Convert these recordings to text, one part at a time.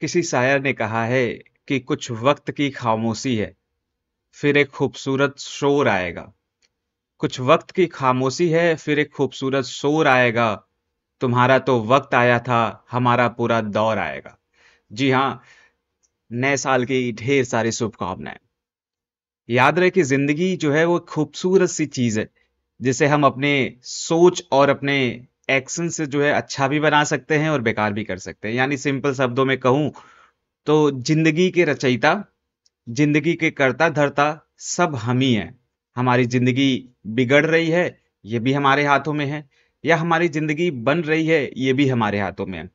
किसी शायर ने कहा है कि कुछ वक्त की खामोशी है फिर एक खूबसूरत शोर आएगा कुछ वक्त की खामोशी है फिर एक खूबसूरत शोर आएगा तुम्हारा तो वक्त आया था हमारा पूरा दौर आएगा जी हाँ नए साल की ढेर सारी शुभकामनाएं याद रहे कि जिंदगी जो है वो खूबसूरत सी चीज है जिसे हम अपने सोच और अपने एक्शन से जो है अच्छा भी बना सकते हैं और बेकार भी कर सकते हैं यानी सिंपल शब्दों में कहूं तो जिंदगी के रचयिता जिंदगी के कर्ता धरता सब हम ही हैं हमारी जिंदगी बिगड़ रही है ये भी हमारे हाथों में है या हमारी जिंदगी बन रही है ये भी हमारे हाथों में है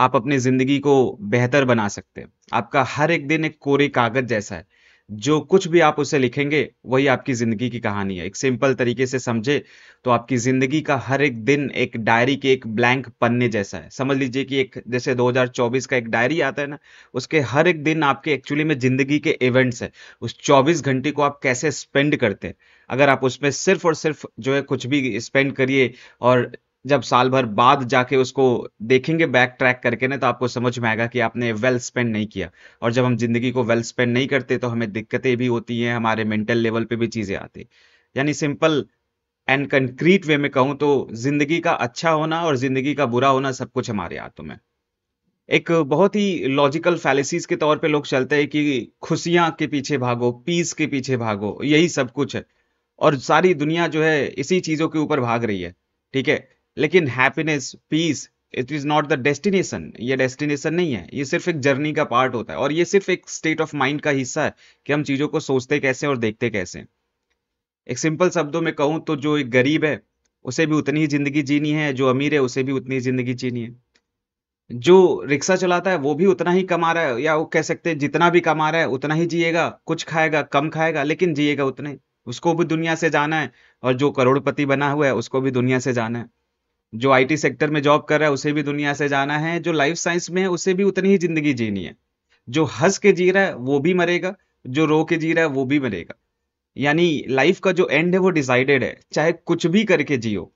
आप अपनी जिंदगी को बेहतर बना सकते हैं आपका हर एक दिन एक कोरे कागज जैसा है जो कुछ भी आप उसे लिखेंगे वही आपकी ज़िंदगी की कहानी है एक सिंपल तरीके से समझे तो आपकी ज़िंदगी का हर एक दिन एक डायरी के एक ब्लैंक पन्ने जैसा है समझ लीजिए कि एक जैसे 2024 का एक डायरी आता है ना उसके हर एक दिन आपके एक्चुअली में ज़िंदगी के इवेंट्स है उस चौबीस घंटे को आप कैसे स्पेंड करते हैं अगर आप उसमें सिर्फ और सिर्फ जो है कुछ भी स्पेंड करिए और जब साल भर बाद जाके उसको देखेंगे बैक ट्रैक करके ना तो आपको समझ में आएगा कि आपने वेल स्पेंड नहीं किया और जब हम जिंदगी को वेल स्पेंड नहीं करते तो हमें दिक्कतें भी होती हैं हमारे मेंटल लेवल पे भी चीजें आती यानी सिंपल एंड कंक्रीट वे में कहूँ तो जिंदगी का अच्छा होना और जिंदगी का बुरा होना सब कुछ हमारे हाथों में एक बहुत ही लॉजिकल फैलिसीज के तौर पे लोग चलते हैं कि खुशियां के पीछे भागो पीस के पीछे भागो यही सब कुछ है और सारी दुनिया जो है इसी चीजों के ऊपर भाग रही है ठीक है लेकिन happiness peace it is not the destination ये डेस्टिनेशन नहीं है ये सिर्फ एक जर्नी का पार्ट होता है और ये सिर्फ एक स्टेट ऑफ माइंड का हिस्सा है कि हम चीज़ों को सोचते कैसे और देखते कैसे एक सिंपल शब्दों में कहूँ तो जो एक गरीब है उसे भी उतनी ही जिंदगी जीनी है जो अमीर है उसे भी उतनी ही जिंदगी जीनी है जो रिक्शा चलाता है वो भी उतना ही कमा रहा है या वो कह सकते हैं जितना भी कमा रहा है उतना ही जिएगा कुछ खाएगा कम खाएगा लेकिन जिएगा उतने उसको भी दुनिया से जाना है और जो करोड़पति बना हुआ है उसको भी दुनिया से जाना है जो आईटी सेक्टर में जॉब कर रहा है उसे भी दुनिया से जाना है जो लाइफ साइंस में है उसे भी उतनी ही जिंदगी जीनी है जो हंस के जी रहा है वो भी मरेगा जो रो के जी रहा है वो भी मरेगा यानी लाइफ का जो एंड है वो डिसाइडेड है चाहे कुछ भी करके जियो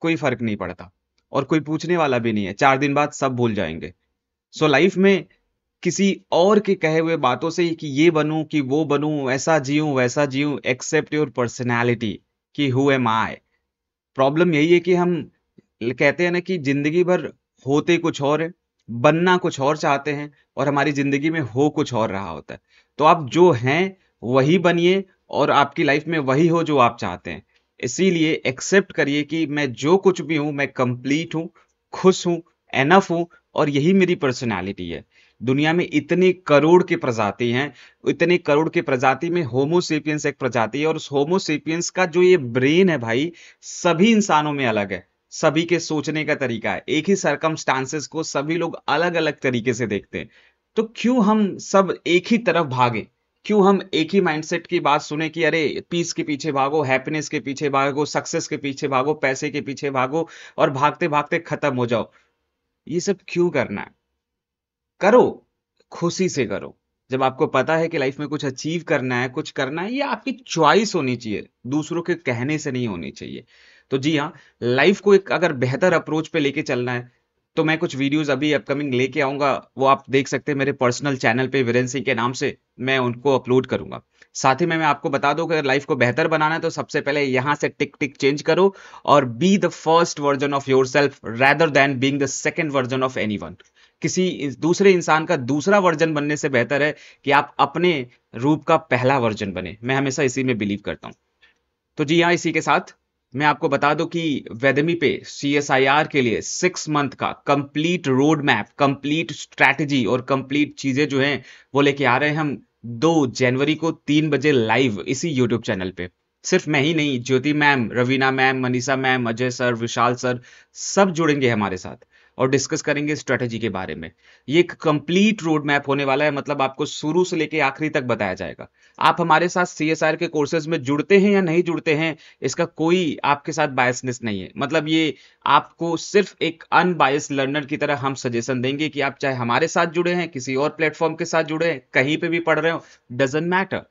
कोई फर्क नहीं पड़ता और कोई पूछने वाला भी नहीं है चार दिन बाद सब भूल जाएंगे सो लाइफ में किसी और के कहे हुए बातों से कि ये बनूं कि वो बनूं ऐसा जीऊं वैसा जीऊं एक्सेप्ट योर पर्सनैलिटी कि हु एम आई प्रॉब्लम यही है कि हम कहते हैं ना कि जिंदगी भर होते कुछ और है बनना कुछ और चाहते हैं और हमारी जिंदगी में हो कुछ और रहा होता है तो आप जो हैं वही बनिए और आपकी लाइफ में वही हो जो आप चाहते हैं इसीलिए एक्सेप्ट करिए कि मैं जो कुछ भी हूं मैं कंप्लीट हूँ खुश हूँ एनफ हूँ और यही मेरी पर्सनैलिटी है दुनिया में इतने करोड़ की प्रजाति हैं इतने करोड़ की प्रजाति में होमोसेपियंस एक प्रजाति है और उस होमोसेपियंस का जो ये ब्रेन है भाई सभी इंसानों में अलग है सभी के सोचने का तरीका है एक ही सरकमस्टांसेस को सभी लोग अलग अलग तरीके से देखते हैं तो क्यों हम सब एक ही तरफ भागे क्यों हम एक ही माइंडसेट की बात सुने कि अरे पीस के पीछे भागो हैप्पीनेस के पीछे भागो सक्सेस के पीछे भागो पैसे के पीछे भागो और भागते भागते खत्म हो जाओ ये सब क्यों करना है करो खुशी से करो जब आपको पता है कि लाइफ में कुछ अचीव करना है कुछ करना है ये आपकी चॉइस होनी चाहिए दूसरों के कहने से नहीं होनी चाहिए तो जी हाँ लाइफ को एक अगर बेहतर अप्रोच पे लेके चलना है तो मैं कुछ वीडियोस अभी अपकमिंग लेके आऊंगा वो आप देख सकते हैं मेरे पर्सनल चैनल पे वीरेन सिंह के नाम से मैं उनको अपलोड करूंगा साथ ही में मैं आपको बता दूं कि अगर लाइफ को बेहतर बनाना है तो सबसे पहले यहां से टिक टिक चेंज करो और be the first version of yourself rather than being the second version of anyone किसी दूसरे इंसान का दूसरा वर्जन बनने से बेहतर है कि आप अपने रूप का पहला वर्जन बने मैं हमेशा इसी में बिलीव करता हूं तो जी हाँ इसी के साथ मैं आपको बता दूं कि वेदमी पे सी के लिए सिक्स मंथ का complete road map complete strategy और कंप्लीट चीजें जो हैं वो लेके आ रहे हैं हम दो जनवरी को तीन बजे लाइव इसी यूट्यूब चैनल पे सिर्फ मैं ही नहीं Jyoti ma'am Raveena ma'am Manisha ma'am Ajay sir Vishal sir सब जुड़ेंगे हमारे साथ और डिस्कस करेंगे स्ट्रेटेजी के बारे में ये एक कंप्लीट रोड मैप होने वाला है मतलब आपको शुरू से लेकर आखिरी तक बताया जाएगा आप हमारे साथ सी के कोर्सेज में जुड़ते हैं या नहीं जुड़ते हैं इसका कोई आपके साथ बायसनेस नहीं है मतलब ये आपको सिर्फ एक अनबायस लर्नर की तरह हम सजेशन देंगे कि आप चाहे हमारे साथ जुड़े हैं किसी और प्लेटफॉर्म के साथ जुड़े हैं कहीं पर भी पढ़ रहे हो डजेंट मैटर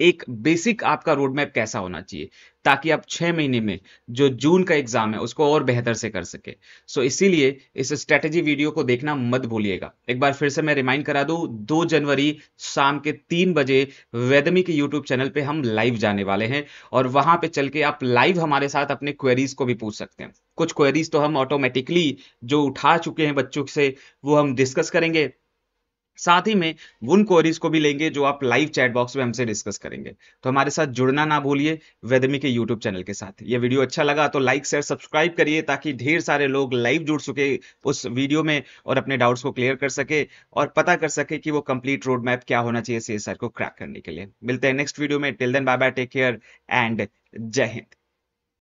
एक बेसिक आपका रोड मैप कैसा होना चाहिए ताकि आप छः महीने में जो जून का एग्ज़ाम है उसको और बेहतर से कर सके सो so, इसीलिए इस स्ट्रेटजी वीडियो को देखना मत भूलिएगा एक बार फिर से मैं रिमाइंड करा दूं दो जनवरी शाम के तीन बजे वेदमी के यूट्यूब चैनल पे हम लाइव जाने वाले हैं और वहां पे चल के आप लाइव हमारे साथ अपने क्वेरीज को भी पूछ सकते हैं कुछ क्वेरीज तो हम ऑटोमेटिकली जो उठा चुके हैं बच्चों से वो हम डिस्कस करेंगे साथ ही में उन क्वेरीज को भी लेंगे जो आप लाइव चैट बॉक्स में हमसे डिस्कस करेंगे तो हमारे साथ जुड़ना ना भूलिए वेदमी के यूट्यूब चैनल के साथ ये वीडियो अच्छा लगा तो लाइक शेयर सब्सक्राइब करिए ताकि ढेर सारे लोग लाइव जुड़ सके उस वीडियो में और अपने डाउट्स को क्लियर कर सके और पता कर सके कि वो कंप्लीट रोड मैप क्या होना चाहिए सी को क्रैक करने के लिए मिलते हैं नेक्स्ट वीडियो में till then bye bye take care and जय हिंद